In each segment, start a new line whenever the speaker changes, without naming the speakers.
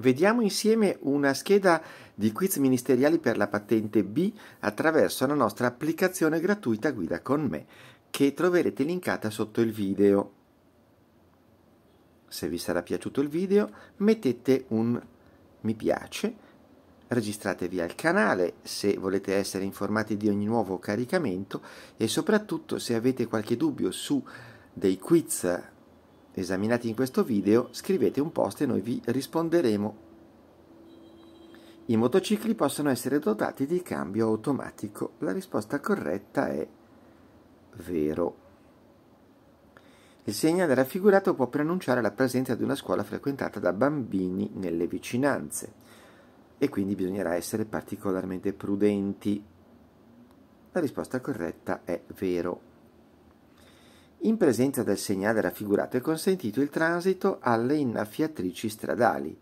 Vediamo insieme una scheda di quiz ministeriali per la patente B attraverso la nostra applicazione gratuita Guida con me, che troverete linkata sotto il video. Se vi sarà piaciuto il video mettete un mi piace, registratevi al canale se volete essere informati di ogni nuovo caricamento e soprattutto se avete qualche dubbio su dei quiz esaminati in questo video, scrivete un post e noi vi risponderemo. I motocicli possono essere dotati di cambio automatico. La risposta corretta è vero. Il segnale raffigurato può preannunciare la presenza di una scuola frequentata da bambini nelle vicinanze e quindi bisognerà essere particolarmente prudenti. La risposta corretta è vero. In presenza del segnale raffigurato è consentito il transito alle innaffiatrici stradali.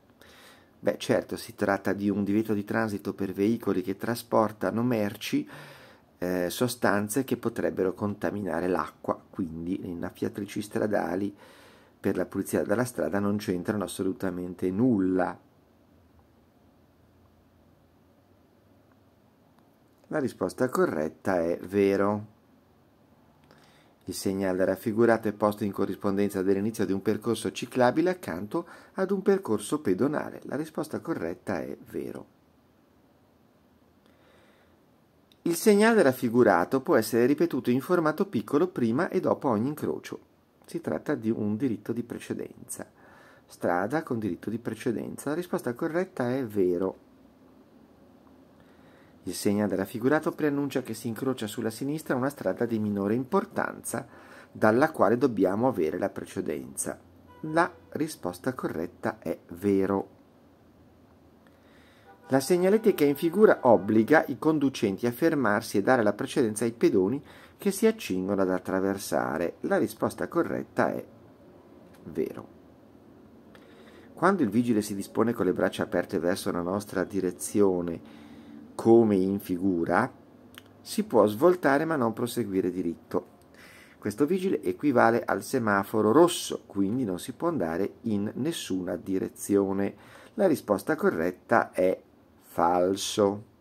Beh, certo, si tratta di un divieto di transito per veicoli che trasportano merci, eh, sostanze che potrebbero contaminare l'acqua, quindi le innaffiatrici stradali per la pulizia della strada non c'entrano assolutamente nulla. La risposta corretta è vero. Il segnale raffigurato è posto in corrispondenza dell'inizio di un percorso ciclabile accanto ad un percorso pedonale. La risposta corretta è vero. Il segnale raffigurato può essere ripetuto in formato piccolo prima e dopo ogni incrocio. Si tratta di un diritto di precedenza. Strada con diritto di precedenza. La risposta corretta è vero. Il segnale raffigurato preannuncia che si incrocia sulla sinistra una strada di minore importanza dalla quale dobbiamo avere la precedenza. La risposta corretta è vero. La segnaletica in figura obbliga i conducenti a fermarsi e dare la precedenza ai pedoni che si accingono ad attraversare. La risposta corretta è vero. Quando il vigile si dispone con le braccia aperte verso la nostra direzione come in figura, si può svoltare ma non proseguire diritto. Questo vigile equivale al semaforo rosso, quindi non si può andare in nessuna direzione. La risposta corretta è falso.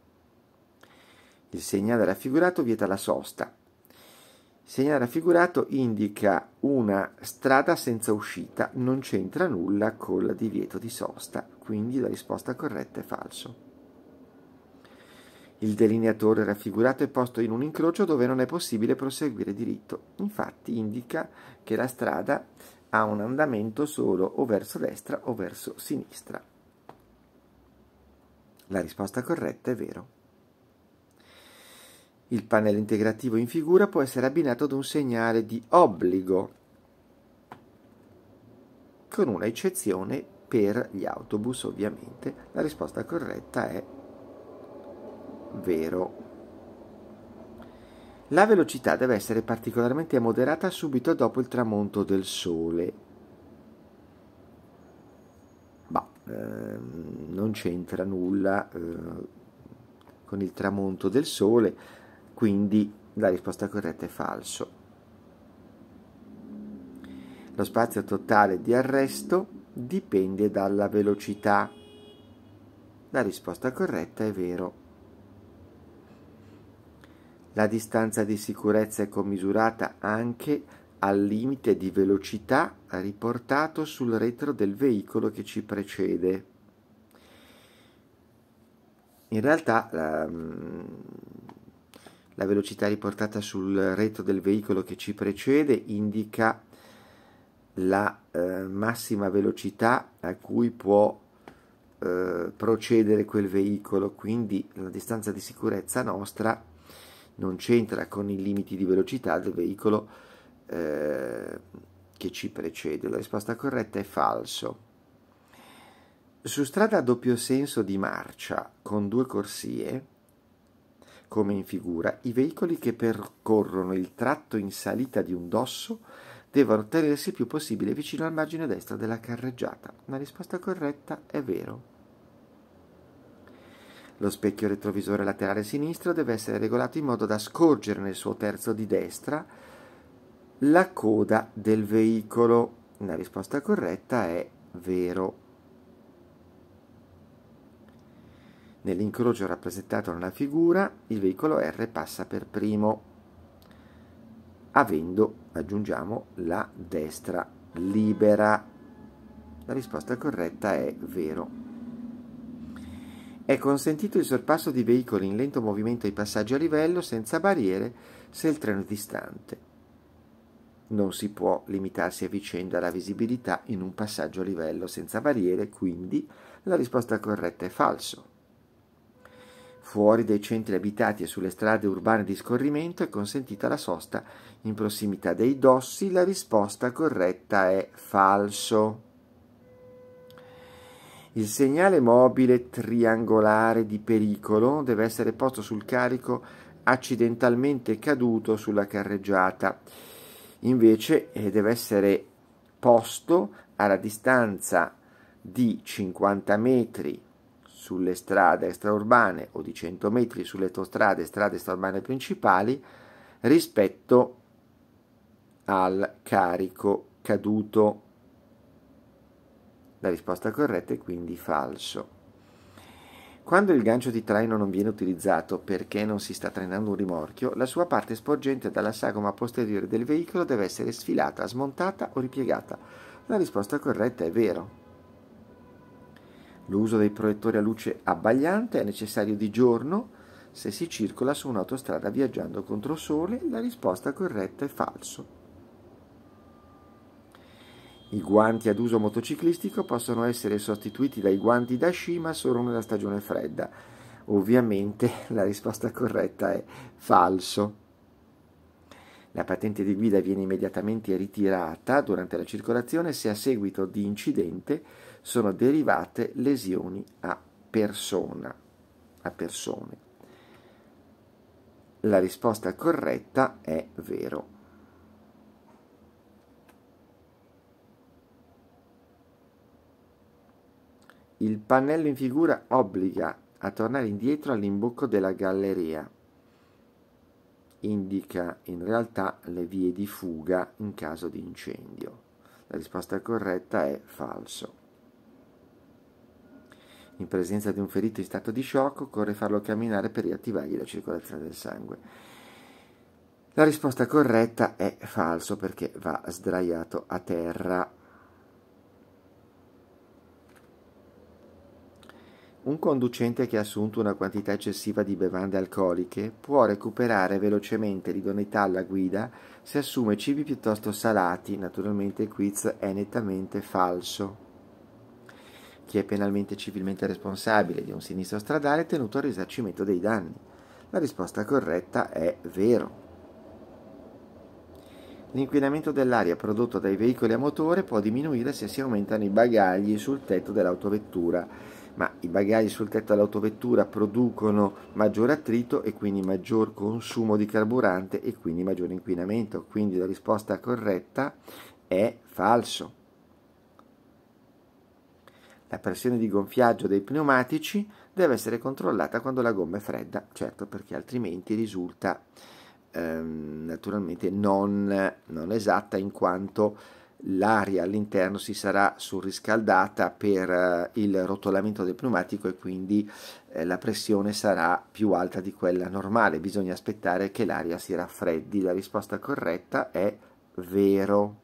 Il segnale raffigurato vieta la sosta. Il segnale raffigurato indica una strada senza uscita, non c'entra nulla col divieto di sosta, quindi la risposta corretta è falso. Il delineatore raffigurato è posto in un incrocio dove non è possibile proseguire diritto, infatti indica che la strada ha un andamento solo o verso destra o verso sinistra. La risposta corretta è vero. Il pannello integrativo in figura può essere abbinato ad un segnale di obbligo, con una eccezione per gli autobus ovviamente. La risposta corretta è vero. La velocità deve essere particolarmente moderata subito dopo il tramonto del sole. Ma ehm, non c'entra nulla eh, con il tramonto del sole, quindi la risposta corretta è falso. Lo spazio totale di arresto dipende dalla velocità. La risposta corretta è vero. La distanza di sicurezza è commisurata anche al limite di velocità riportato sul retro del veicolo che ci precede. In realtà la, mm, la velocità riportata sul retro del veicolo che ci precede indica la eh, massima velocità a cui può eh, procedere quel veicolo, quindi la distanza di sicurezza nostra è non c'entra con i limiti di velocità del veicolo eh, che ci precede. La risposta corretta è falso. Su strada a doppio senso di marcia con due corsie, come in figura, i veicoli che percorrono il tratto in salita di un dosso devono tenersi il più possibile vicino al margine destro della carreggiata. La risposta corretta è vero. Lo specchio retrovisore laterale sinistro deve essere regolato in modo da scorgere nel suo terzo di destra la coda del veicolo. La risposta corretta è vero. Nell'incrocio rappresentato nella figura, il veicolo R passa per primo, avendo, aggiungiamo, la destra libera. La risposta corretta è vero. È consentito il sorpasso di veicoli in lento movimento ai passaggi a livello senza barriere se il treno è distante. Non si può limitarsi a vicenda alla visibilità in un passaggio a livello senza barriere, quindi la risposta corretta è falso. Fuori dai centri abitati e sulle strade urbane di scorrimento è consentita la sosta in prossimità dei dossi, la risposta corretta è falso. Il segnale mobile triangolare di pericolo deve essere posto sul carico accidentalmente caduto sulla carreggiata. Invece eh, deve essere posto alla distanza di 50 metri sulle strade extraurbane o di 100 metri sulle autostrade e strade extraurbane principali rispetto al carico caduto la risposta corretta è quindi falso. Quando il gancio di traino non viene utilizzato perché non si sta trainando un rimorchio, la sua parte sporgente dalla sagoma posteriore del veicolo deve essere sfilata, smontata o ripiegata. La risposta corretta è vero. L'uso dei proiettori a luce abbagliante è necessario di giorno se si circola su un'autostrada viaggiando contro sole, la risposta corretta è falso. I guanti ad uso motociclistico possono essere sostituiti dai guanti da sci ma solo nella stagione fredda. Ovviamente la risposta corretta è falso. La patente di guida viene immediatamente ritirata durante la circolazione se a seguito di incidente sono derivate lesioni a persona. A persone. La risposta corretta è vero. Il pannello in figura obbliga a tornare indietro all'imbocco della galleria. Indica in realtà le vie di fuga in caso di incendio. La risposta corretta è falso. In presenza di un ferito in stato di shock occorre farlo camminare per riattivargli la circolazione del sangue. La risposta corretta è falso perché va sdraiato a terra. Un conducente che ha assunto una quantità eccessiva di bevande alcoliche può recuperare velocemente l'idoneità alla guida se assume cibi piuttosto salati, naturalmente il quiz è nettamente falso. Chi è penalmente e civilmente responsabile di un sinistro stradale è tenuto al risarcimento dei danni. La risposta corretta è vero. L'inquinamento dell'aria prodotto dai veicoli a motore può diminuire se si aumentano i bagagli sul tetto dell'autovettura ma i bagagli sul tetto dell'autovettura producono maggior attrito e quindi maggior consumo di carburante e quindi maggior inquinamento. Quindi la risposta corretta è falso. La pressione di gonfiaggio dei pneumatici deve essere controllata quando la gomma è fredda, certo perché altrimenti risulta ehm, naturalmente non, non esatta in quanto l'aria all'interno si sarà surriscaldata per eh, il rotolamento del pneumatico e quindi eh, la pressione sarà più alta di quella normale. Bisogna aspettare che l'aria si raffreddi. La risposta corretta è vero.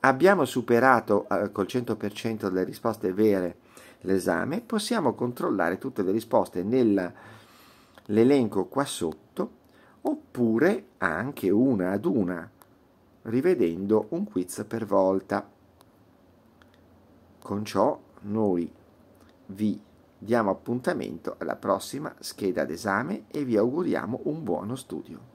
Abbiamo superato eh, col 100% delle risposte vere l'esame, possiamo controllare tutte le risposte nell'elenco qua sotto oppure anche una ad una rivedendo un quiz per volta. Con ciò noi vi diamo appuntamento alla prossima scheda d'esame e vi auguriamo un buono studio.